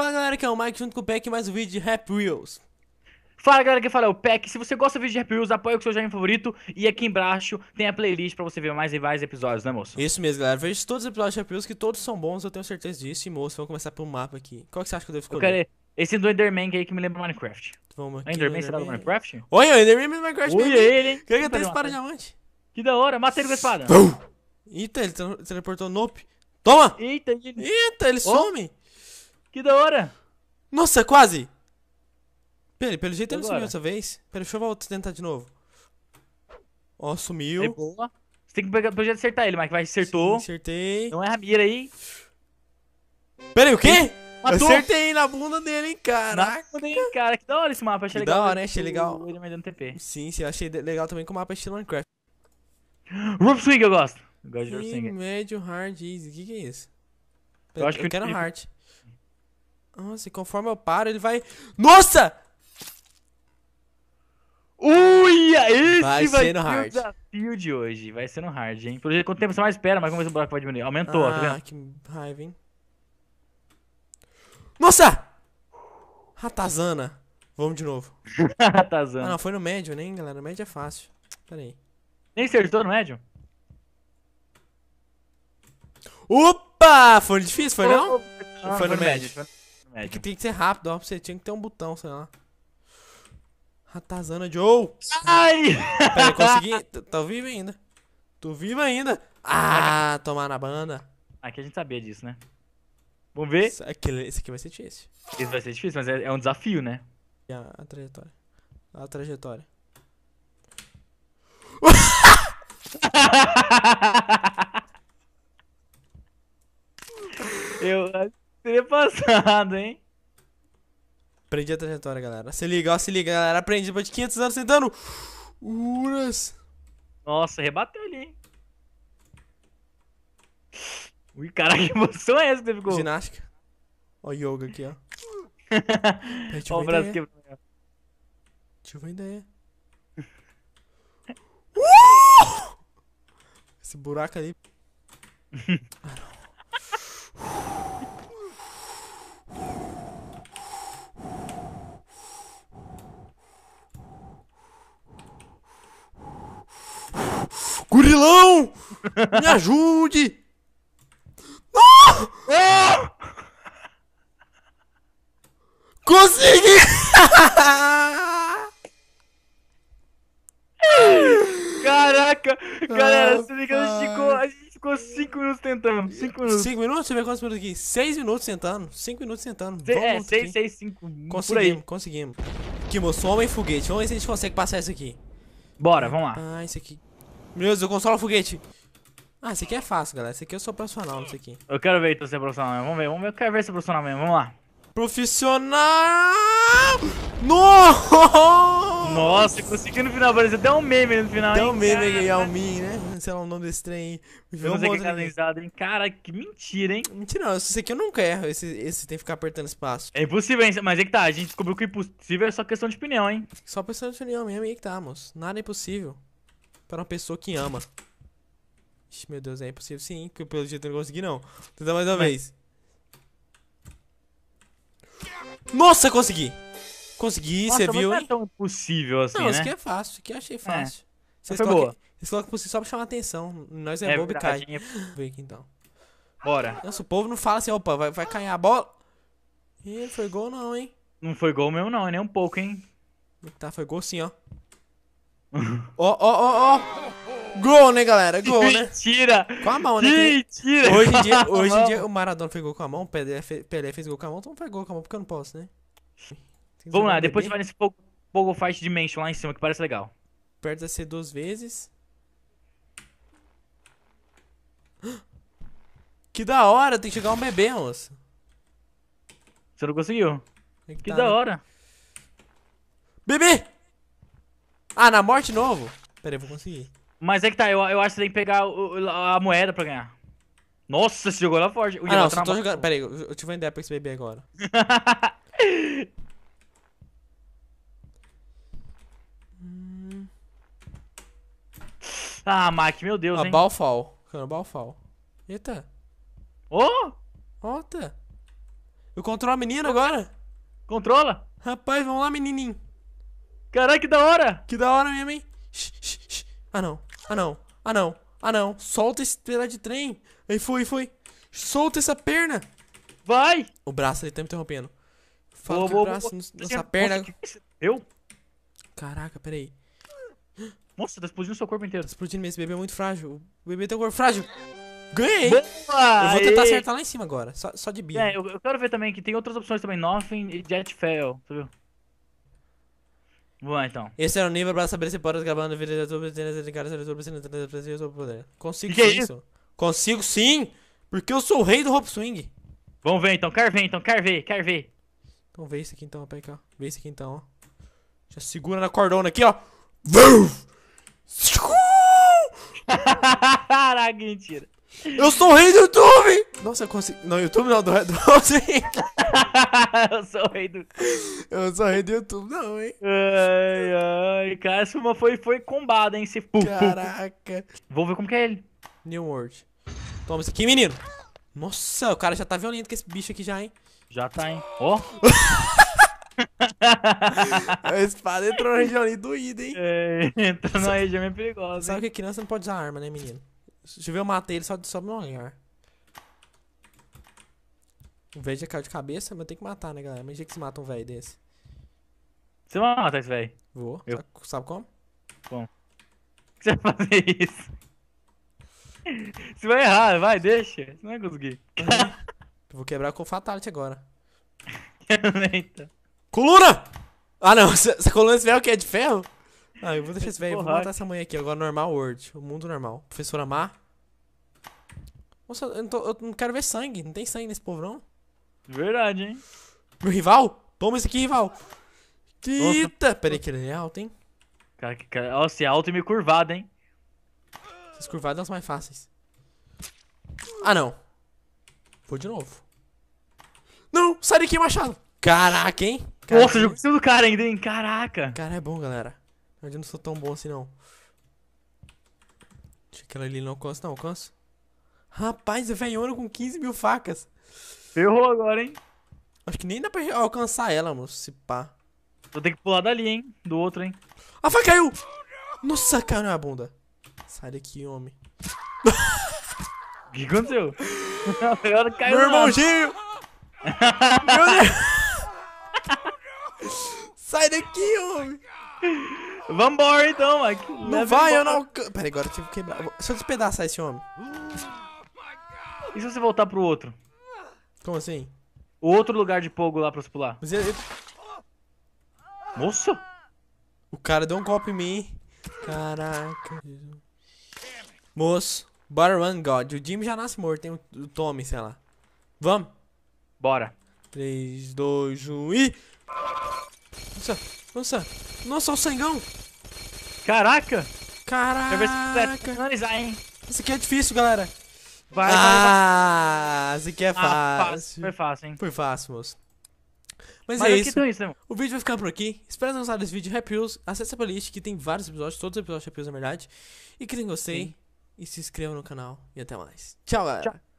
Fala galera, que é o Mike junto com o Peck mais um vídeo de Rap Wheels. Fala galera, que fala é o Peck. Se você gosta do vídeo de Rap Wheels, apoia o seu joinha favorito e aqui embaixo tem a playlist pra você ver mais e mais episódios, né moço? Isso mesmo galera, veja todos os episódios de Rap Wheels que todos são bons, eu tenho certeza disso. E moço, vamos começar pelo mapa aqui. Qual que você acha que eu devo escolher? Eu quero esse do Enderman que é aí que me lembra Minecraft. Vamos é aqui. Enderman, será do Minecraft? Olha, o Enderman do Minecraft. Olha ele, hein? Que, que, tem espada de diamante? Que da hora, mata ele com a espada. Eita, ele teleportou Nope. Toma! Eita, ele... Eita, ele some. Que da hora! Nossa, quase! Pelo pelo jeito ele sumiu dessa vez. Pelo deixa eu tentar de novo. Ó, sumiu. É boa. Você tem que pegar, pelo jeito acertar ele, Mike. Vai, acertou. Sim, acertei. Não erra a mira aí. Peraí o quê? Matou. Acertei na bunda dele, hein, cara. Dele, cara. Que da hora esse mapa. Achei que legal. Da hora, né? Achei legal. Ele é me dando TP. Sim, sim. achei legal também com o mapa é estilo Minecraft. Rope Swing eu gosto. Eu gosto de Swing. Médio, hard, easy. O que, que é isso? Eu, eu acho eu que quero hard. Nossa, e conforme eu paro, ele vai. Nossa! Ui, Esse vai, vai ser no hard. o desafio de hoje. Vai ser no hard, hein? Por exemplo, quanto tempo você mais espera, mas como esse buraco vai diminuir? Aumentou, ah, tá vendo? Ah, que raiva, hein? Nossa! Ratazana. Vamos de novo. Ratazana. Ah, não, foi no médio, nem, né, galera? No médio é fácil. Pera aí. Nem acertou no médio? Opa! Foi difícil, foi não? Ah, foi, foi no, no médio. médio. É que tem que ser rápido, ó. Você tinha que ter um botão, sei lá. Ratazana Joe! Ai! Peraí, consegui. Tô vivo ainda. Tô vivo ainda. Ah, tomar na banda. Aqui a gente sabia disso, né? Vamos ver. Esse aqui, esse aqui vai ser difícil. Esse vai ser difícil, mas é, é um desafio, né? A, a trajetória. A trajetória. passado, hein? Aprendi a trajetória, galera. Se liga, ó, se liga, galera. Aprendi depois de 500 anos sentando. Uras. Nossa, rebateu ali, hein? Ui, caralho, que emoção é essa que ficou? Ginástica. Ó, yoga aqui, ó. Deixa eu o braço quebrou. Né? Deixa eu ver a ideia. uh! Esse buraco ali. ah, não. Me ajude! Ah! ah! Consegui! Caraca! Galera, se liga, a gente ficou. 5 minutos tentando. 5 minutos. 5 minutos? Deixa eu ver quantos minutos aqui. 6 minutos tentando. 5 minutos tentando. Se, é, 6, 6, 5. Conseguimos, conseguimos. Kimo, soma e foguete. Vamos ver se a gente consegue passar isso aqui. Bora, vamos lá. Ah, isso aqui. Meu Deus, eu consolo o foguete. Ah, esse aqui é fácil, galera. Esse aqui eu sou profissional, esse aqui. Eu quero ver você então ser é profissional mesmo. Vamos ver, vamos ver. Eu quero ver se é profissional mesmo. Vamos lá. Profissional! Nossa. Nossa, consegui no final, parece até um meme no final. Até um meme aí, Almin, Ming, né? Sei lá o nome desse trem aí. Vamos ver canalizado, hein? Cara, que mentira, hein? Mentira, não. Esse aqui eu nunca erro. Esse, esse tem que ficar apertando espaço. É impossível, hein? Mas é que tá. A gente descobriu que é impossível é só questão de opinião, hein? Só questão de opinião mesmo. Aí que tá, moço. Nada é impossível. Pra uma pessoa que ama. Ixi, meu Deus, é impossível sim, porque pelo jeito eu não consegui não. Tenta mais uma Mas... vez. Nossa, consegui! Consegui, você viu? Não é tão impossível assim, não, né? Não, isso aqui é fácil, isso aqui eu achei é. fácil. É. Vocês foi colocam, boa. Vocês que si só pra chamar atenção. Nós é, é bobo e cai. Vem aqui então. Bora. Nossa, o povo não fala assim, opa, vai, vai cair a bola. Ih, foi gol não, hein? Não foi gol mesmo não, é nem um pouco, hein? Tá, foi gol sim, ó. Ó, ó, ó, ó! Gol, né, galera? Gol, né? Mentira! Com a mão, né? Mentira! Hoje em dia, hoje em dia o Maradona fez gol com a mão, o Pelé, fez, gol com a mão, então não faz gol com a mão porque eu não posso, né? Vamos lá, depois você vai nesse Pogo, Pogo Fight Dimension lá em cima, que parece legal. Aperta C duas vezes. Que da hora, tem que chegar um bebê, moço. Você não conseguiu. É que, que tá, da né? hora. Bebê! Ah, na morte novo? Pera aí, vou conseguir. Mas é que tá, eu, eu acho que você tem que pegar o, a moeda pra ganhar. Nossa, você jogou lá forte. O ah, não, só tô jogando. Pera aí, eu, tive uma ideia pra esse bebê agora. ah, Mike, meu Deus, ah, hein. cara balfal. Eita. Ô! Oh! Ota! Eu controlo a menina agora? Controla? Rapaz, vamos lá, menininho. Caraca, que da hora! Que da hora mesmo, hein? Ah, não. Ah não, ah não, ah não. Solta esse pedaço de trem. Aí foi, foi. Solta essa perna. Vai! O braço, ele tá me interrompendo. Fala que o braço, essa perna. Eu? Caraca, peraí. Nossa, tá explodindo seu corpo inteiro. Tá explodindo mesmo, esse bebê é muito frágil. O bebê tem um corpo frágil. Ganhei! Boa, eu vou tentar acertar lá em cima agora, só, só de bico. É, eu, eu, quero ver também que tem outras opções também. Nothing e Jet Fail, tá Boa, então. Esse era é o nível pra saber se pode gravar no vídeo do YouTube, de cara, YouTube, YouTube, poder. Consigo que é sim, é isso? Consigo sim! Porque eu sou o rei do Hop Swing. Vamos ver então, quer ver então, quer ver, quer ver. Então vê isso aqui então, pega cá. Vê isso aqui então, ó. Já segura na cordona aqui, ó. Caraca, mentira. Eu sou o rei do YouTube! Nossa, eu consegui. Não, YouTube não, do Redose. eu sou o rei do. Eu sou o rei do YouTube, não, hein? Ai, ai. Cara, essa uma foi, foi combada, hein? Esse... Caraca. Vou ver como que é ele. New World. Toma isso aqui, menino. Nossa, o cara já tá violento com esse bicho aqui já, hein? Já tá, hein? Ó. Oh. a espada entrou na região ali doída, hein? É, entrou na região meio é perigosa. Sabe hein? que criança não pode usar arma, né, menino? Se eu matar ele, só sobe no olhar. O velho já caiu de cabeça, mas tem que matar, né, galera? Mas jeito é que se mata um velho desse. Você vai matar esse velho? Vou. Eu. Sabe, sabe como? Como? Você vai fazer isso? Você vai errar, vai, deixa. Você não vai conseguir. Eu uhum. vou quebrar com o Fatality agora. Lenta. É, coluna! Ah, não. Essa coluna desse velho é o quê? É de ferro? Ah, eu vou deixar esse velho. Vou matar essa mãe aqui agora, normal world. O mundo normal. Professora Mar. Nossa, eu não, tô, eu não quero ver sangue. Não tem sangue nesse povrão. Verdade, hein? Pro rival? Toma esse aqui, rival. Eita! Peraí, que ele é alto, hein? Cara, que cara. Ó, se é alto e meio curvado, hein? Essas curvadas são as mais fáceis. Ah, não. Vou de novo. Não! Sai daqui, machado! Caraca, hein? Caraca. Nossa, jogou em cima do cara ainda, hein? Caraca! Cara, é bom, galera. Eu não sou tão bom assim, não. Acho que ela ali não alcança, não alcança. Rapaz, a velhona com 15 mil facas. Ferrou agora, hein? Acho que nem dá pra alcançar ela, moço, se pá. Vou ter que pular dali, hein? Do outro, hein? A faca caiu! Nossa, caiu na bunda. Sai daqui, homem. O que aconteceu? Agora caiu Meu irmão gêmeo! Meu Deus! Sai daqui, homem! Vambora então, Mike. Não Leve vai, embora. eu não. Pera, agora eu tive que quebrar. Deixa eu despedaçar esse homem. E se você voltar pro outro? Como assim? O outro lugar de pogo lá pra você pular. Mas ele... Nossa! O cara deu um golpe em mim. Caraca. Moço, bora run, God. O Jim já nasce morto, tem o Tommy, sei lá. Vamos? Bora. 3, 2, 1 e... Nossa, nossa, nossa, o sangão! Caraca! Caraca! Isso aqui é difícil, galera. Vai, ah, vai, vai. que é ah, fácil. Ah, fácil. Foi fácil, hein? Foi fácil, moço. Mas, Mas é isso. isso O vídeo vai ficando por aqui. Espero que tenham gostado desse vídeo. Happy Wheels, acesse a playlist que tem vários episódios, todos os episódios de Happy Wheels, na verdade. E clique em gostei. Sim. E se inscreva no canal. E até mais. Tchau, galera. Tchau.